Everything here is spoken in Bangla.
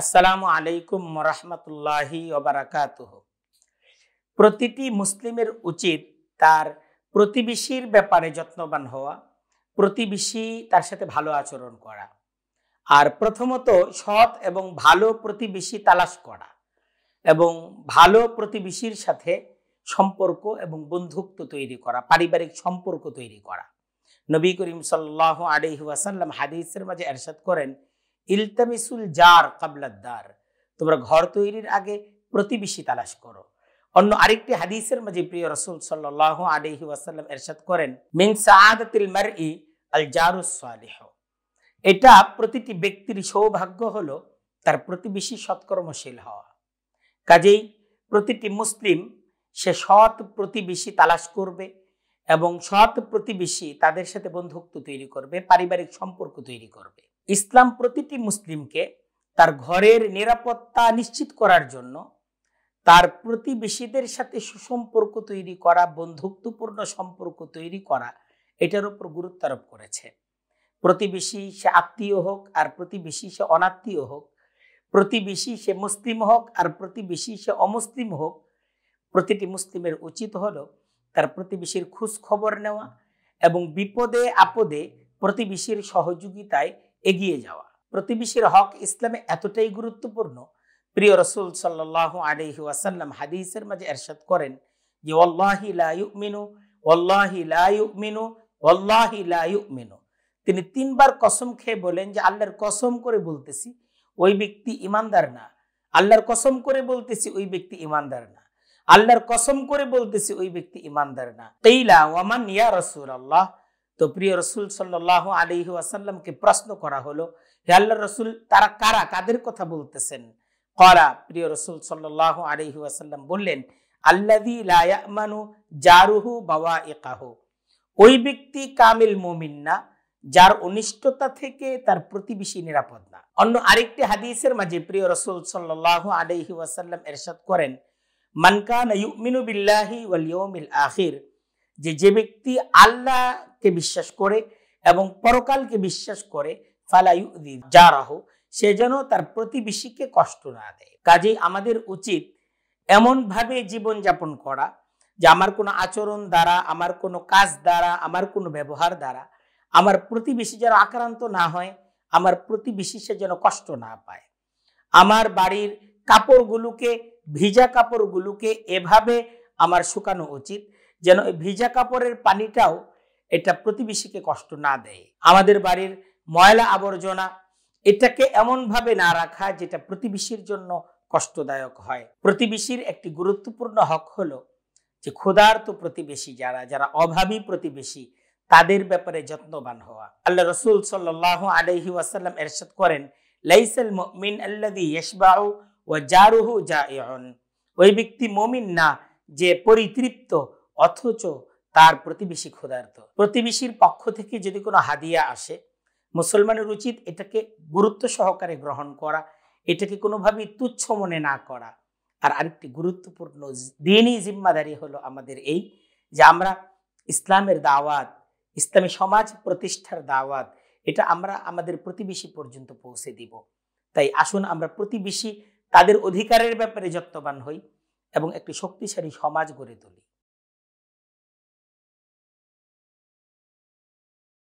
আসসালামু আলাইকুম রহমতুল্লাহি ওবরাকাত প্রতিটি মুসলিমের উচিত তার প্রতিবেশীর ব্যাপারে যত্নবান হওয়া প্রতিবেশী তার সাথে ভালো আচরণ করা আর প্রথমত সৎ এবং ভালো প্রতিবেশী তালাশ করা এবং ভালো প্রতিবেশীর সাথে সম্পর্ক এবং বন্ধুত্ব তৈরি করা পারিবারিক সম্পর্ক তৈরি করা নবী করিম সাল্লাহ আলিহাসাল্লাম হাদিসের মাঝে এরশাদ করেন ইলতামিসুল জার কাবলাদ্দার তোমরা ঘর তৈরির আগে প্রতিবেশী তালাশ করো অন্য আরেকটি হাদিসের মাঝে প্রিয় রসুল সাল্লাহ আলহি ওয়াসাল্লাম এরশাদ করেন মিন মার ই আল জারুসালেহ এটা প্রতিটি ব্যক্তির সৌভাগ্য হল তার প্রতিবেশী সৎকর্মশীল হওয়া কাজেই প্রতিটি মুসলিম সে সৎ প্রতিবেশী তালাশ করবে এবং সৎ প্রতিবেশী তাদের সাথে বন্ধুত্ব তৈরি করবে পারিবারিক সম্পর্ক তৈরি করবে ইসলাম প্রতিটি মুসলিমকে তার ঘরের নিরাপত্তা নিশ্চিত করার জন্য তার প্রতিবেশীদের সাথে সুসম্পর্ক তৈরি করা বন্ধুত্বপূর্ণ সম্পর্ক তৈরি করা এটার উপর গুরুত্ব আরোপ করেছে প্রতিবেশী সে আত্মীয় হোক আর প্রতিবেশী সে অনাত্মীয় হোক প্রতিবেশী সে মুসলিম হোক আর প্রতিবেশী সে অমুসলিম হোক প্রতিটি মুসলিমের উচিত হল তার প্রতিবেশীর খোঁজ খবর নেওয়া এবং বিপদে আপদে প্রতিবেশীর সহযোগিতায় এগিয়ে যাওয়া প্রতিবেশীর হক ইসলামে এতটাই গুরুত্বপূর্ণ প্রিয় রসুল সাল্লাহ আলহি আসাল্লাম হাদিসের মাঝে এরশাদ করেন যে অল্লাহি লাইমিনু অল্লাহি লাইমিনু অল্লাহি মিনু তিনি তিনবার কসম খেয়ে বলেন যে আল্লাহর কসম করে বলতেছি ওই ব্যক্তি ইমানদার না আল্লাহর কসম করে বলতেছি ওই ব্যক্তি ইমানদার না আল্লাহর কসম করে বলতেছি ওই ব্যক্তি ইমানদার না তেইলা ওয়ামান ইয়া রসুল আল্লাহ তো প্রিয় রসুল সাল্লাহ আলিহু আসাল্লামকে প্রশ্ন করা হলো হে আল্লাহ রসুল তারা কারা কাদের কথা বলতেছেন করা প্রিয় রসুল সাল্লাহ আলিহু আসাল্লাম বললেন আল্লাদি লায়ামানু জারুহু বাবা একাহু ওই ব্যক্তি কামিল মোমিন না যার অনিষ্টতা থেকে তার প্রতিবেশী নিরাপদ না অন্য আরেকটি হাদিসের মাঝে প্রিয় রসুল সাল্লাহ আলহি ওয়াসাল্লাম এরশাদ করেন মানকান ইউমিনু বিল্লাহি ওয়াল ইয়ৌমিল আখির যে যে ব্যক্তি আল্লাহকে বিশ্বাস করে এবং পরকালকে বিশ্বাস করে ফালাই যা রাহ সে যেন তার প্রতিবেশীকে কষ্ট না দেয় কাজেই আমাদের উচিত এমনভাবে জীবনযাপন করা যে আমার কোনো আচরণ দ্বারা আমার কোনো কাজ দ্বারা আমার কোনো ব্যবহার দ্বারা আমার প্রতিবেশী যেন আক্রান্ত না হয় আমার প্রতিবেশী সে যেন কষ্ট না পায় আমার বাড়ির কাপড়গুলোকে ভিজা কাপড়গুলোকে এভাবে আমার শুকানো উচিত যেন ভিজা কাপড়ের পানিটাও এটা প্রতিবেশীকে কষ্ট না দেয় আমাদের বাড়ির ময়লা আবর্জনা এটাকে এমনভাবে না রাখা যেটা প্রতিবেশীর জন্য কষ্টদায়ক হয় প্রতিবেশীর একটি গুরুত্বপূর্ণ হক হলো যে ক্ষুধার্ত প্রতিবেশী যারা যারা অভাবী প্রতিবেশী তাদের ব্যাপারে যত্নবান হওয়া আল্লাহ রসুল সাল্লাহ আলহি ওয়াসাল্লাম এরশাদ করেন লাইসাল মিন আল্লাদি ও জারুহু জা ওই ব্যক্তি মমিন না যে পরিতৃপ্ত অথচ তার প্রতিবেশী ক্ষুধার্ত প্রতিবেশীর পক্ষ থেকে যদি কোনো হাদিয়া আসে মুসলমানের উচিত এটাকে গুরুত্ব সহকারে গ্রহণ করা এটাকে কোনোভাবেই তুচ্ছ মনে না করা আর আরেকটি গুরুত্বপূর্ণ দিনই জিম্মাদারি হলো আমাদের এই যে আমরা ইসলামের দাওয়াত ইসলামী সমাজ প্রতিষ্ঠার দাওয়াত এটা আমরা আমাদের প্রতিবেশী পর্যন্ত পৌঁছে দিব তাই আসুন আমরা প্রতিবেশী তাদের অধিকারের ব্যাপারে যত্নবান হই এবং একটি শক্তিশালী সমাজ গড়ে তুলি